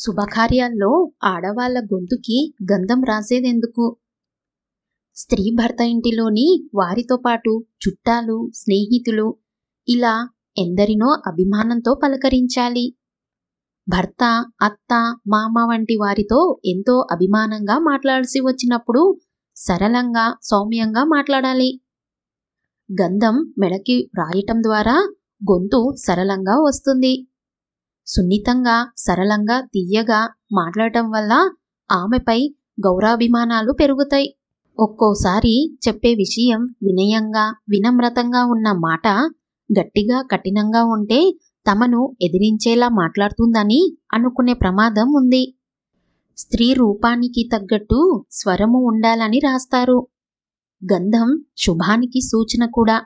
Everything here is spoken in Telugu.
శుభకార్యాల్లో ఆడవాళ్ల గొంతుకి గంధం రాసేదెందుకు స్త్రీ భర్త ఇంటిలోని వారితో పాటు చుట్టాలు స్నేహితులు ఇలా ఎందరినో అభిమానంతో పలకరించాలి భర్త అత్త మామ వంటి వారితో ఎంతో అభిమానంగా మాట్లాడాల్సి వచ్చినప్పుడు సరళంగా సౌమ్యంగా మాట్లాడాలి గంధం మెడకి రాయటం ద్వారా గొంతు సరళంగా వస్తుంది సున్నితంగా సరళంగా తీయగా మాట్లాడటం వల్ల ఆమెపై గౌరాభిమానాలు పెరుగుతాయి ఒక్కోసారి చెప్పే విషయం వినయంగా వినమ్రతంగా ఉన్న మాట గట్టిగా కఠినంగా ఉంటే తమను ఎదిరించేలా మాట్లాడుతుందని అనుకునే ప్రమాదం ఉంది స్త్రీ రూపానికి తగ్గట్టు స్వరము ఉండాలని రాస్తారు గంధం శుభానికి సూచన కూడా